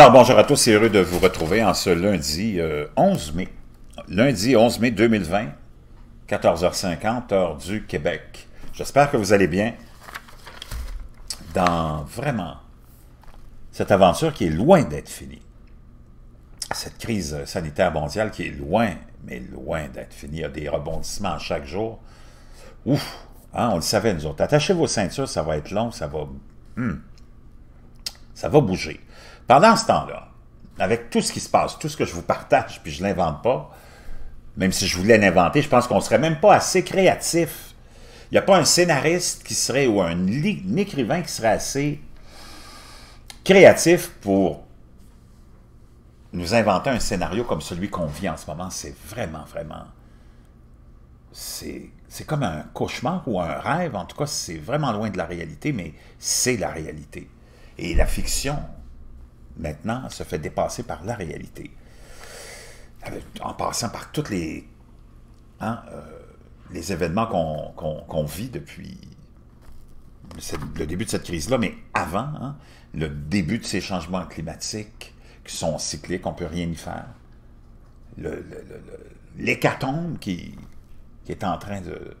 Alors, bonjour à tous, c'est heureux de vous retrouver en ce lundi 11 euh, mai. Lundi 11 mai 2020, 14h50, heure du Québec. J'espère que vous allez bien dans vraiment cette aventure qui est loin d'être finie. Cette crise sanitaire mondiale qui est loin, mais loin d'être finie. Il y a des rebondissements chaque jour. Ouf, hein, on le savait nous autres. Attachez vos ceintures, ça va être long, ça va... Hmm, ça va bouger. Pendant ce temps-là, avec tout ce qui se passe, tout ce que je vous partage, puis je ne l'invente pas, même si je voulais l'inventer, je pense qu'on ne serait même pas assez créatif. Il n'y a pas un scénariste qui serait ou un, écrivain qui serait assez créatif pour nous inventer un scénario comme celui qu'on vit en ce moment. C'est vraiment, vraiment... C'est c'est comme un cauchemar ou un rêve, en tout cas c'est vraiment loin de la réalité, mais c'est la réalité. Et la fiction, maintenant, se fait dépasser par la réalité. Euh, en passant par tous les, hein, euh, les événements qu'on vit depuis le début de cette crise-là, mais avant, hein, le début de ces changements climatiques qui sont cycliques, on ne peut rien y faire. L'hécatombe qui, qui, est en train de,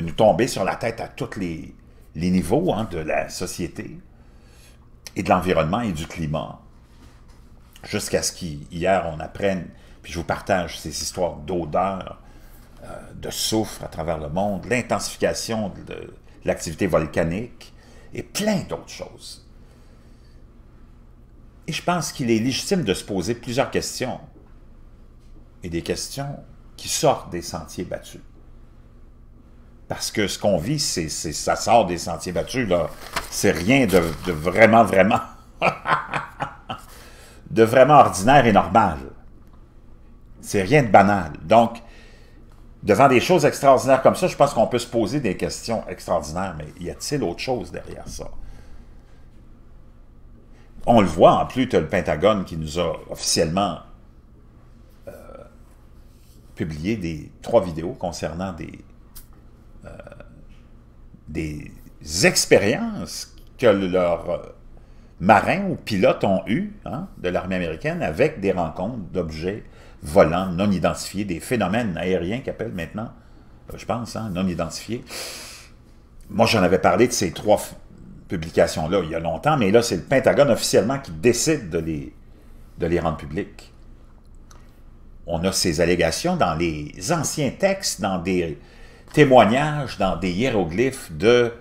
nous tomber sur la tête à tous les, les niveaux hein, de la société et de l'environnement et du climat. Jusqu'à ce qu'hier, on apprenne, puis je vous partage ces histoires d'odeurs, euh, de soufre à travers le monde, l'intensification de l'activité volcanique et plein d'autres choses. Et je pense qu'il est légitime de se poser plusieurs questions, et des questions qui sortent des sentiers battus parce que ce qu'on vit, c'est, ça sort des sentiers battus, là. C'est rien de, vraiment, vraiment... de vraiment ordinaire et normal. C'est rien de banal. Donc, devant des choses extraordinaires comme ça, je pense qu'on peut se poser des questions extraordinaires, mais y a-t-il autre chose derrière ça? On le voit, en plus, tu as le Pentagone qui nous a officiellement euh, publié des trois vidéos concernant des des expériences que leurs marins ou pilotes ont eues hein, de l'armée américaine avec des rencontres d'objets volants non identifiés, des phénomènes aériens qu'appellent maintenant, euh, je pense, hein, non identifiés. Moi, j'en avais parlé de ces trois publications-là il y a longtemps, mais là, c'est le Pentagone officiellement qui décide de les, de les rendre publics. On a ces allégations dans les anciens textes, dans des témoignages dans des hiéroglyphes de,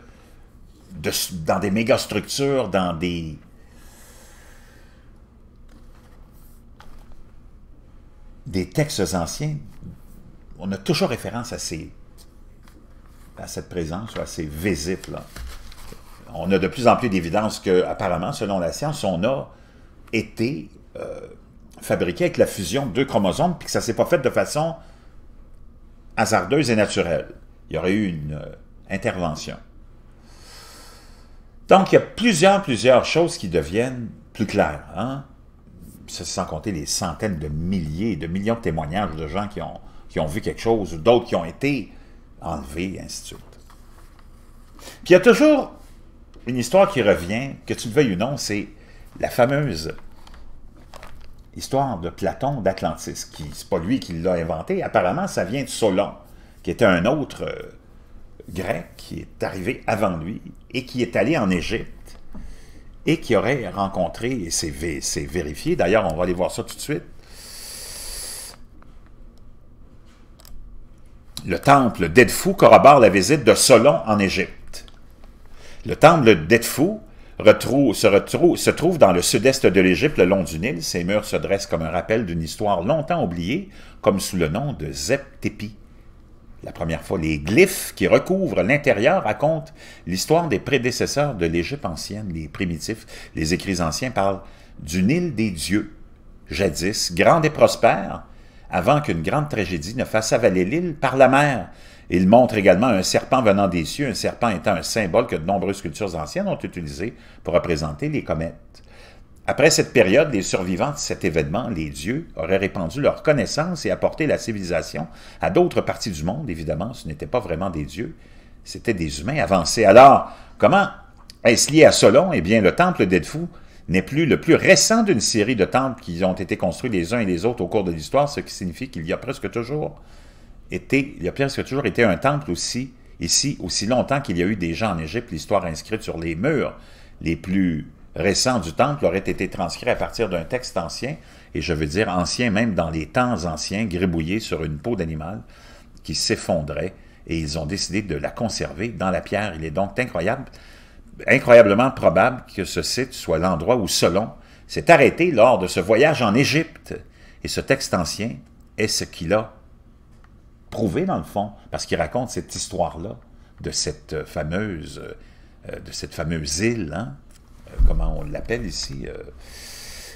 dans des mégastructures, dans des des textes anciens, on a toujours référence à ces à cette présence à ces visites-là. On a de plus en plus d'évidence que, apparemment, selon la science, on a été euh, fabriqué avec la fusion de deux chromosomes, puis que ça s'est pas fait de façon hasardeuse et naturelle. Il y aurait eu une euh, intervention. Donc, il y a plusieurs, plusieurs choses qui deviennent plus claires. Hein? Sans compter les centaines de milliers, de millions de témoignages de gens qui ont, qui ont vu quelque chose, ou d'autres qui ont été enlevés, et ainsi de suite. Puis il y a toujours une histoire qui revient, que tu le veuilles ou non, c'est la fameuse Histoire de Platon d'Atlantis, qui c'est pas lui qui l'a inventé. Apparemment, ça vient de Solon, qui était un autre euh, grec qui est arrivé avant lui et qui est allé en Égypte et qui aurait rencontré, et c'est vérifié, d'ailleurs, on va aller voir ça tout de suite, Le temple d'Edfou corrobore la visite de Solon en Égypte. Le temple d'Edfou se, se trouve dans le sud-est de l'Égypte, le long du Nil. Ses murs se dressent comme un rappel d'une histoire longtemps oubliée, comme sous le nom de Zeptepi. La première fois, les glyphes qui recouvrent l'intérieur racontent l'histoire des prédécesseurs de l'Égypte ancienne, les primitifs. Les écrits anciens parlent du Nil des dieux, jadis grande et prospère, avant qu'une grande tragédie ne fasse avaler l'île par la mer, il montre également un serpent venant des cieux, un serpent étant un symbole que de nombreuses cultures anciennes ont utilisé pour représenter les comètes. Après cette période, les survivants de cet événement, les dieux, auraient répandu leur connaissance et apporté la civilisation à d'autres parties du monde. Évidemment, ce n'étaient pas vraiment des dieux, c'était des humains avancés. Alors, comment est-ce lié à Solon? Eh bien, le temple d'Edfou n'est plus le plus récent d'une série de temples qui ont été construits les uns et les autres au cours de l'histoire, ce qui signifie qu'il y a presque toujours été, il y a toujours été un temple aussi, ici, aussi longtemps qu'il y a eu des gens en Égypte, l'histoire inscrite sur les murs les plus récents du temple aurait été transcrit à partir d'un texte ancien, et je veux dire ancien même dans les temps anciens, gribouillé sur une peau d'animal qui s'effondrait, et ils ont décidé de la conserver dans la pierre. Il est donc incroyable, incroyablement probable que ce site soit l'endroit où Solon s'est arrêté lors de ce voyage en Égypte, et ce texte ancien est ce qu'il a prouvé dans le fond, parce qu'il raconte cette histoire-là de cette euh, fameuse, euh, euh, de cette fameuse île, hein, comment on l'appelle ici,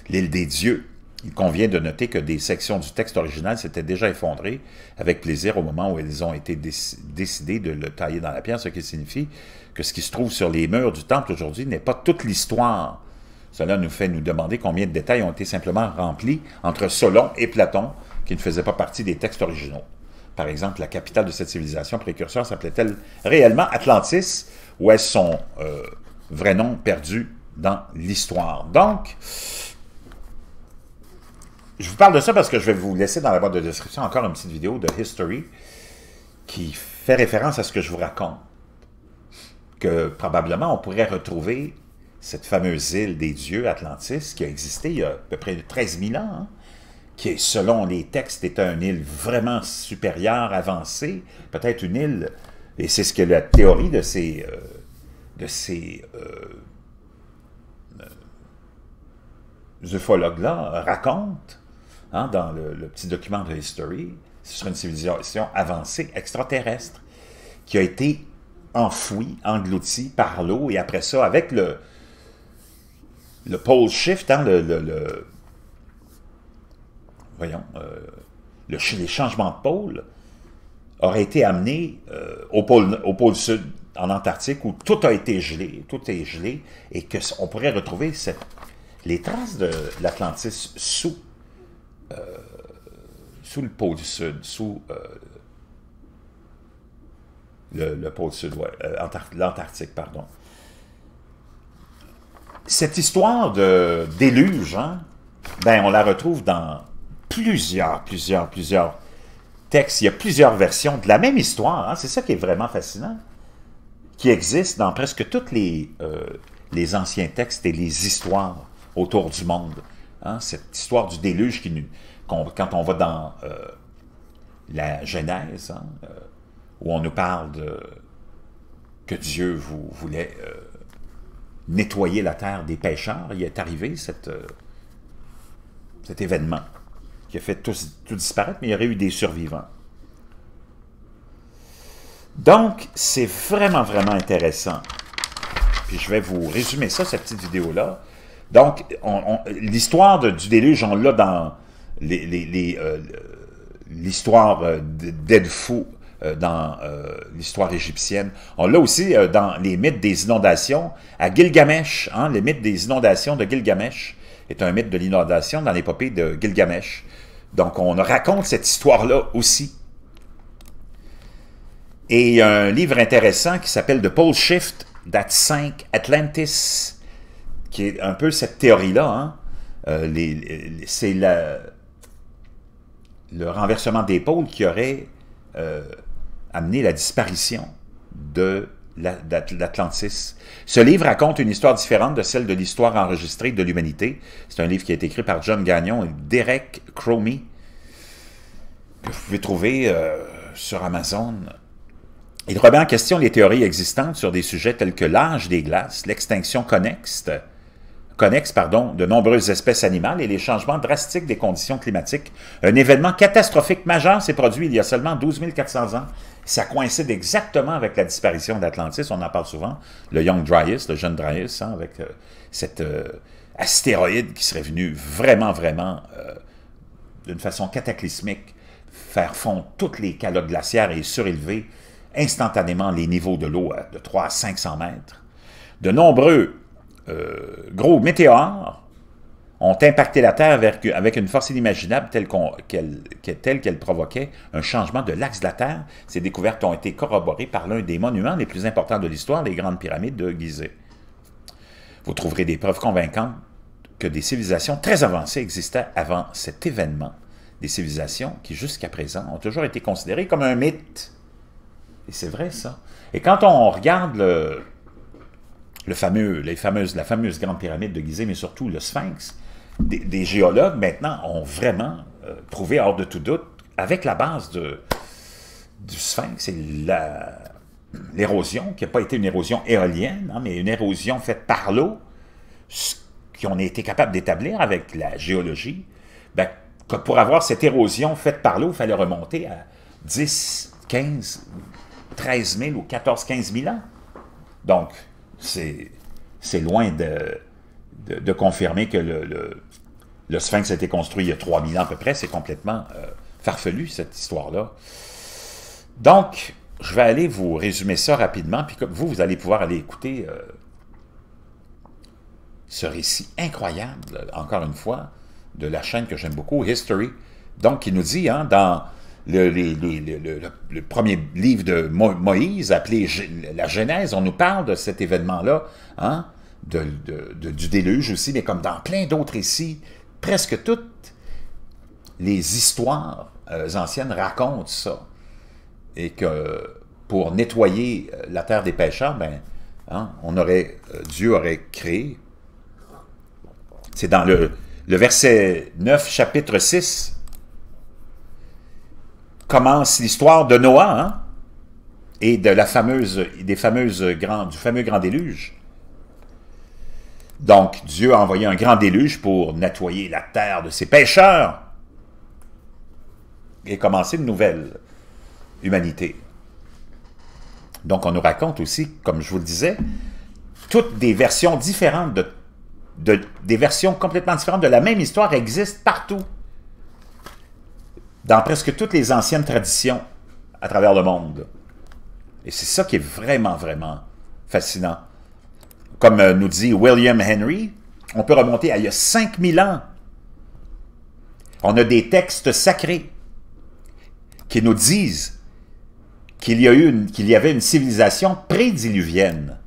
l'île des dieux. Il convient de noter que des sections du texte original s'étaient déjà effondrées avec plaisir au moment où elles ont été décidées de le tailler dans la pierre, ce qui signifie que ce qui se trouve sur les murs du temple aujourd'hui n'est pas toute l'histoire. Cela nous fait nous demander combien de détails ont été simplement remplis entre Solon et Platon, qui ne faisaient pas partie des textes originaux par exemple, la capitale de cette civilisation précurseur s'appelait-elle réellement Atlantis ou est-ce son euh, vrai nom perdu dans l'histoire? Donc, je vous parle de ça parce que je vais vous laisser dans la boîte de description encore une petite vidéo de History qui fait référence à ce que je vous raconte. Que probablement on pourrait retrouver cette fameuse île des dieux, Atlantis, qui a existé il y a à peu près 13 000 ans. Hein qui, selon les textes, est une île vraiment supérieure, avancée, peut-être une île, et c'est ce que la théorie de ces, euh, de ces euh, euh, ufologues-là raconte hein, dans le, petit document de History, Ce serait une civilisation avancée extraterrestre qui a été enfouie, engloutie par l'eau, et après ça, avec le, le pole shift, hein, le, le voyons, euh, le, les changements de pôle auraient été amenés euh, au, pôle, au pôle sud, en Antarctique, où tout a été gelé, tout est gelé, et qu'on pourrait retrouver les traces de l'Atlantis sous, euh, sous le pôle sud, sous le, pôle sud, l'Antarctique, pardon. Cette histoire de déluge, hein, ben, on la retrouve dans plusieurs, plusieurs, plusieurs textes. Il y a plusieurs versions de la même histoire. Hein. C'est ça qui est vraiment fascinant, qui existe dans presque tous les, euh, les anciens textes et les histoires autour du monde. Hein. Cette histoire du déluge qui nous, quand on va dans euh, la Genèse, hein, euh, où on nous parle de, que Dieu voulait nettoyer la terre des pécheurs, il est arrivé cet événement qui a fait tout, disparaître, mais il y aurait eu des survivants. Donc, c'est vraiment, vraiment intéressant. Puis je vais vous résumer ça, cette petite vidéo-là. Donc, l'histoire du déluge, on l'a dans euh, l'histoire les, euh, d'Edfou, euh, dans l'histoire égyptienne. On l'a aussi dans les mythes des inondations à Gilgamesh. Hein. Les mythes des inondations de Gilgamesh est un mythe de l'inondation dans l'épopée de Gilgamesh. Donc, on raconte cette histoire-là aussi. Et il y a un livre intéressant qui s'appelle The Pole Shift, date 5, Atlantis, qui est un peu cette théorie-là. Hein. Euh, c'est le renversement des pôles qui aurait euh, amené la disparition de l'Atlantis. Ce livre raconte une histoire différente de celle de l'histoire enregistrée de l'humanité. C'est un livre qui a été écrit par John Gagnon et Derek Cromie, que vous pouvez trouver euh, sur Amazon. Il remet en question les théories existantes sur des sujets tels que l'âge des glaces, l'extinction connexe, connexe pardon, de nombreuses espèces animales et les changements drastiques des conditions climatiques. Un événement catastrophique majeur s'est produit il y a seulement 12 400 ans ça coïncide exactement avec la disparition d'Atlantis, on en parle souvent, le Young Dryas, le jeune Dryas, hein, avec euh, cet euh, astéroïde qui serait venu vraiment, vraiment, euh, d'une façon cataclysmique, faire fondre toutes les calottes glaciaires et surélever instantanément les niveaux de l'eau de 3 à 500 mètres. De nombreux gros météores ont impacté la Terre avec, une force inimaginable telle qu'elle provoquait un changement de l'axe de la Terre. Ces découvertes ont été corroborées par l'un des monuments les plus importants de l'histoire, les grandes pyramides de Gizeh. Vous trouverez des preuves convaincantes que des civilisations très avancées existaient avant cet événement. Des civilisations qui, jusqu'à présent, ont toujours été considérées comme un mythe. Et c'est vrai, ça. Et quand on regarde le, le fameux, les fameuses, la fameuse grande pyramide de Gizeh, mais surtout le Sphinx, des, géologues maintenant ont vraiment prouvé euh, hors de tout doute, avec la base de, du Sphinx et l'érosion, qui n'a pas été une érosion éolienne, hein, mais une érosion faite par l'eau, ce qu'on a été capable d'établir avec la géologie, ben, que pour avoir cette érosion faite par l'eau, il fallait remonter à 10, 15, 13 000 ou 14, 15 000 ans. Donc, c'est loin de, de, confirmer que le, le, sphinx a été construit il y a 3000 ans à peu près. C'est complètement euh, farfelu, cette histoire-là. Donc, je vais aller vous résumer ça rapidement, puis comme vous, vous allez pouvoir aller écouter euh, ce récit incroyable, encore une fois, de la chaîne que j'aime beaucoup, History. Donc, qui nous dit, hein, dans le, premier livre de Moïse, appelé la Genèse, on nous parle de cet événement-là, hein, du déluge aussi, mais comme dans plein d'autres ici, presque toutes les histoires euh, anciennes racontent ça. Et que pour nettoyer euh, la terre des pécheurs, ben, hein, on aurait, euh, Dieu aurait créé. C'est dans le, le verset 9, chapitre 6, commence l'histoire de Noah hein, et de la fameuse, des fameuses du fameux grand déluge. Donc, Dieu a envoyé un grand déluge pour nettoyer la terre de ses pécheurs et commencer une nouvelle humanité. Donc, on nous raconte aussi, comme je vous le disais, toutes des versions différentes, de, de, des versions complètement différentes de la même histoire existent partout dans presque toutes les anciennes traditions à travers le monde. Et c'est ça qui est vraiment, vraiment fascinant. Comme euh, nous dit William Henry, on peut remonter à il y a 5000 ans. On a des textes sacrés qui nous disent qu'il y, qu'il y avait une civilisation prédiluvienne.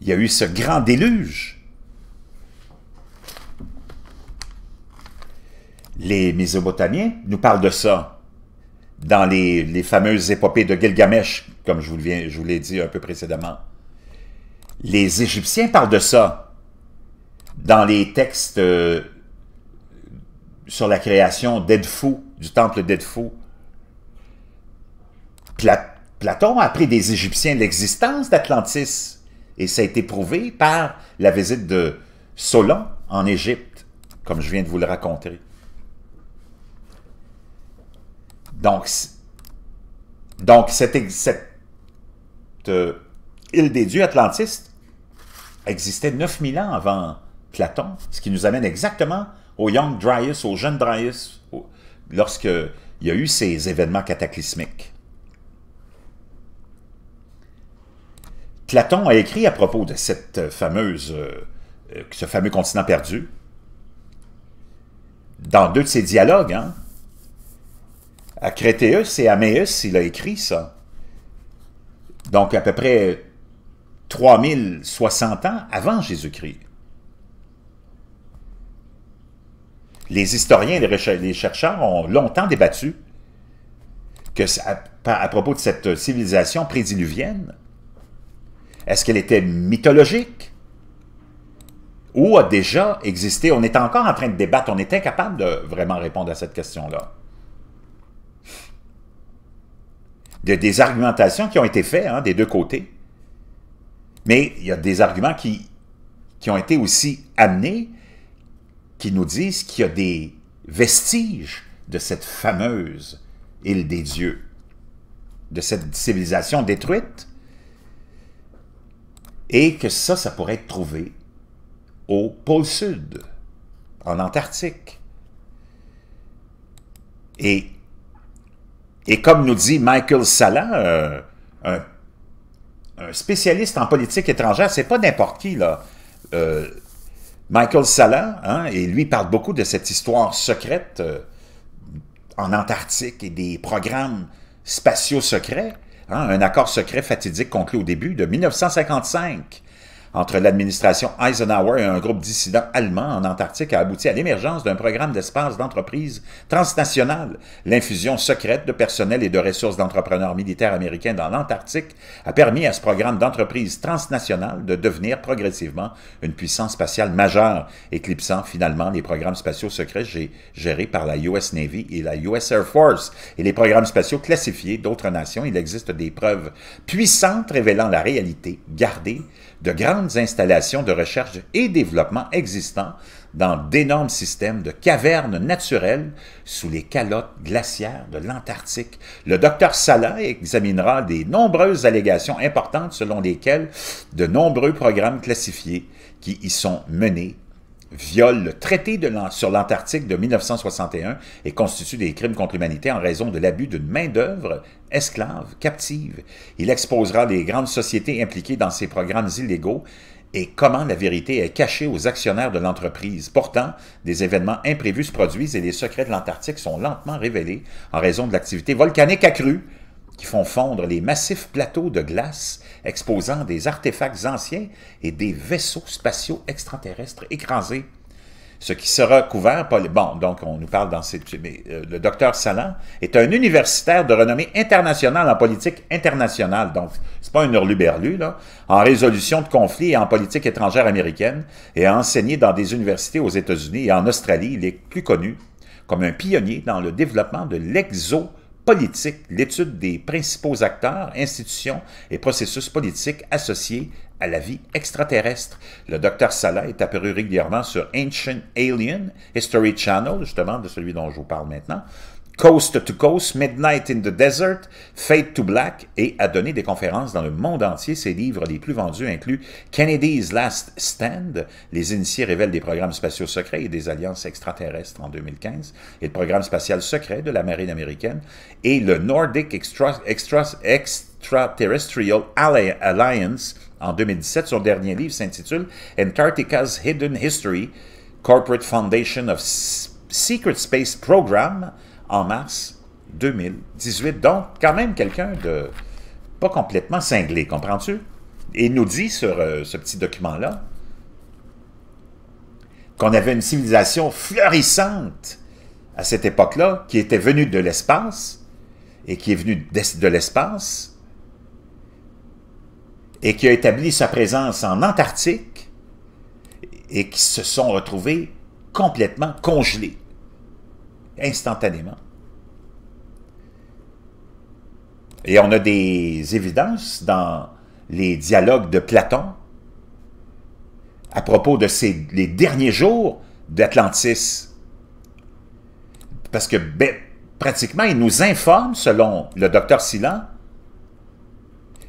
Il y a eu ce grand déluge Les Mésopotamiens nous parlent de ça dans les, fameuses épopées de Gilgamesh, comme je vous, je l'ai dit un peu précédemment. Les Égyptiens parlent de ça dans les textes euh, sur la création d'Edfou, du temple d'Edfou. Platon a appris des Égyptiens l'existence d'Atlantis, et ça a été prouvé par la visite de Solon en Égypte, comme je viens de vous le raconter. Donc, donc cette, euh, île des dieux atlantiste existait 9000 ans avant Platon, ce qui nous amène exactement au Young Dryas, au jeune Dryas, lorsqu'il y a eu ces événements cataclysmiques. Platon a écrit à propos de cette fameuse, euh, euh, ce fameux continent perdu, dans deux de ses dialogues, hein, à Créteus et Améus, il a écrit ça. Donc à peu près 3060 ans avant Jésus-Christ. Les historiens et les chercheurs ont longtemps débattu que à, propos de cette civilisation prédiluvienne. Est-ce qu'elle était mythologique ou a déjà existé? On est encore en train de débattre, on est incapable de vraiment répondre à cette question-là. de, des argumentations qui ont été faites hein, des deux côtés. Mais il y a des arguments qui, qui ont été aussi amenés qui nous disent qu'il y a des vestiges de cette fameuse île des dieux, de cette civilisation détruite, et que ça, ça pourrait être trouvé au pôle sud, en Antarctique. Et et comme nous dit Michael Salah, euh, un, spécialiste en politique étrangère, c'est pas n'importe qui, là. Euh, Michael Salah, hein, et lui parle beaucoup de cette histoire secrète euh, en Antarctique et des programmes spatiaux secrets, hein, un accord secret fatidique conclu au début de 1955 entre l'administration Eisenhower et un groupe dissident allemand en Antarctique a abouti à l'émergence d'un programme d'espace d'entreprise transnationale. L'infusion secrète de personnel et de ressources d'entrepreneurs militaires américains dans l'Antarctique a permis à ce programme d'entreprise transnationale de devenir progressivement une puissance spatiale majeure, éclipsant finalement les programmes spatiaux secrets gérés par la US Navy et la US Air Force et les programmes spatiaux classifiés d'autres nations. Il existe des preuves puissantes révélant la réalité gardée de grandes installations de recherche et développement existant dans d'énormes systèmes de cavernes naturelles sous les calottes glaciaires de l'Antarctique. Le docteur Salah examinera des nombreuses allégations importantes selon lesquelles de nombreux programmes classifiés qui y sont menés violent le traité sur l'Antarctique de 1961 et constituent des crimes contre l'humanité en raison de l'abus d'une main-d'œuvre esclaves, captives. Il exposera les grandes sociétés impliquées dans ces programmes illégaux et comment la vérité est cachée aux actionnaires de l'entreprise. Pourtant, des événements imprévus se produisent et les secrets de l'Antarctique sont lentement révélés en raison de l'activité volcanique accrue qui font fondre les massifs plateaux de glace exposant des artefacts anciens et des vaisseaux spatiaux extraterrestres écrasés ce qui sera couvert par les... Bon, donc on nous parle dans cette Mais, euh, le docteur Salan est un universitaire de renommée internationale en politique internationale, donc c'est pas une hurluberlu, là, en résolution de conflits et en politique étrangère américaine, et a enseigné dans des universités aux États-Unis et en Australie. Il est plus connu comme un pionnier dans le développement de l'exo politique, l'étude des principaux acteurs, institutions et processus politiques associés à la vie extraterrestre. Le docteur Salah est apparu régulièrement sur Ancient Alien, History Channel, justement de celui dont je vous parle maintenant, Coast to Coast, Midnight in the Desert, Fate to Black et a donné des conférences dans le monde entier. Ses livres les plus vendus incluent Kennedy's Last Stand, Les initiés révèlent des programmes spatiaux secrets et des alliances extraterrestres en 2015, et le programme spatial secret de la marine américaine, et le Nordic Extraterrestrial Alliance en 2017. Son dernier livre s'intitule Antarctica's Hidden History, Corporate Foundation of Secret Space Program, en mars 2018. Donc, quand même quelqu'un de pas complètement cinglé, comprends-tu? Et il nous dit sur euh, ce petit document-là qu'on avait une civilisation florissante à cette époque-là, qui était venue de l'espace, et qui est venue de l'espace, et qui a établi sa présence en Antarctique, et qui se sont retrouvés complètement congelés instantanément. Et on a des évidences dans les dialogues de Platon à propos de ces, les derniers jours d'Atlantis. Parce que ben, pratiquement, il nous informe, selon le docteur Silan,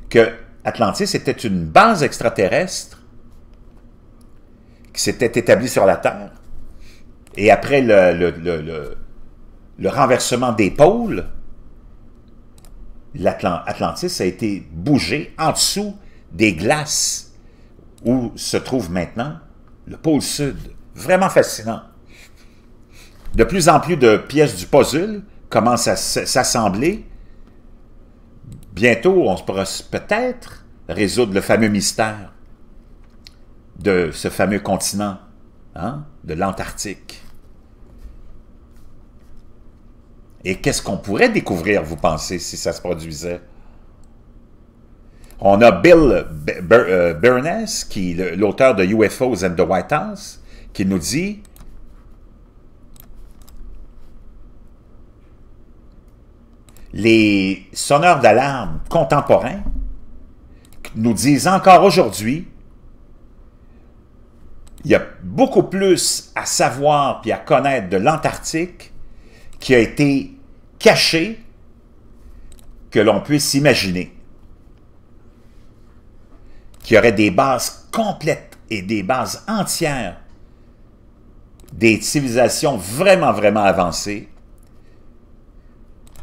que Atlantis était une base extraterrestre qui s'était établie sur la Terre. Et après le le renversement des pôles, l'Atlantis a été bougé en dessous des glaces où se trouve maintenant le pôle sud. Vraiment fascinant. De plus en plus de pièces du puzzle commencent à s'assembler. Bientôt, on pourra peut-être résoudre le fameux mystère de ce fameux continent, hein, de l'Antarctique. Et qu'est-ce qu'on pourrait découvrir, vous pensez, si ça se produisait? On a Bill Burness, euh, qui est l'auteur de UFOs and the White House, qui nous dit Les sonneurs d'alarme contemporains nous disent encore aujourd'hui il y a beaucoup plus à savoir et à connaître de l'Antarctique qui a été Caché que l'on puisse imaginer, qui aurait des bases complètes et des bases entières des civilisations vraiment, vraiment avancées,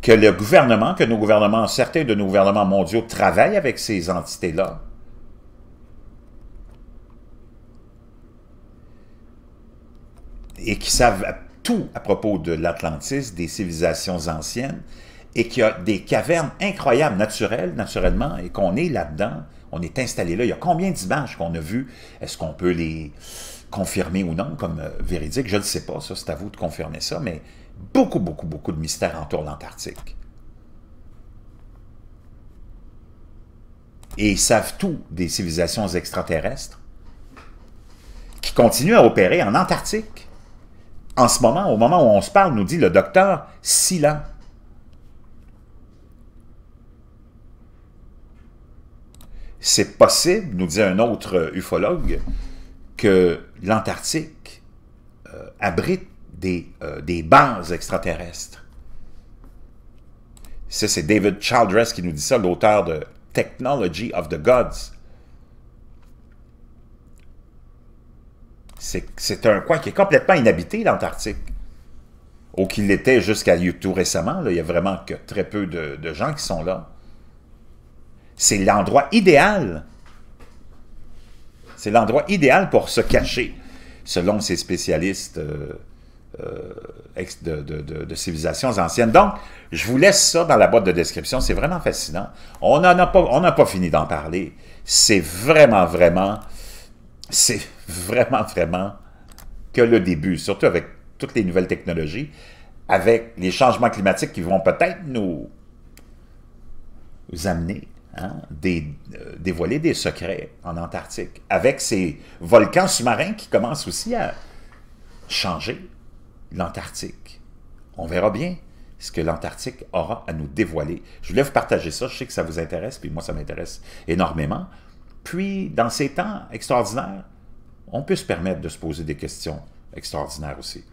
que le gouvernement, que nos gouvernements, certains de nos gouvernements mondiaux travaillent avec ces entités-là, et qui savent tout à propos de l'Atlantis, des civilisations anciennes, et qu'il y a des cavernes incroyables, naturelles, naturellement, et qu'on est là-dedans, on est installé là. Il y a combien d'images qu'on a vues? Est-ce qu'on peut les confirmer ou non comme euh, véridiques? Je ne sais pas, ça c'est à vous de confirmer ça, mais beaucoup, beaucoup, beaucoup de mystères entourent l'Antarctique. Et ils savent tout des civilisations extraterrestres qui continuent à opérer en Antarctique en ce moment, au moment où on se parle, nous dit le docteur Silla. C'est possible, nous dit un autre ufologue, que l'Antarctique euh, abrite des, euh, des bases extraterrestres. Ça, c'est David Childress qui nous dit ça, l'auteur de Technology of the Gods, c'est un coin qui est complètement inhabité, l'Antarctique. Ou qu'il l'était jusqu'à tout récemment. Il y a vraiment que très peu de, gens qui sont là. C'est l'endroit idéal. C'est l'endroit idéal pour se cacher, selon ces spécialistes euh, euh, de, civilisations anciennes. Donc, je vous laisse ça dans la boîte de description. C'est vraiment fascinant. On n'a pas, pas fini d'en parler. C'est vraiment, vraiment... C'est vraiment, vraiment que le début, surtout avec toutes les nouvelles technologies, avec les changements climatiques qui vont peut-être nous, amener, hein, euh, dévoiler des secrets en Antarctique, avec ces volcans sous-marins qui commencent aussi à changer l'Antarctique. On verra bien ce que l'Antarctique aura à nous dévoiler. Je voulais vous partager ça, je sais que ça vous intéresse, puis moi ça m'intéresse énormément. Puis, dans ces temps extraordinaires, on peut se permettre de se poser des questions extraordinaires aussi.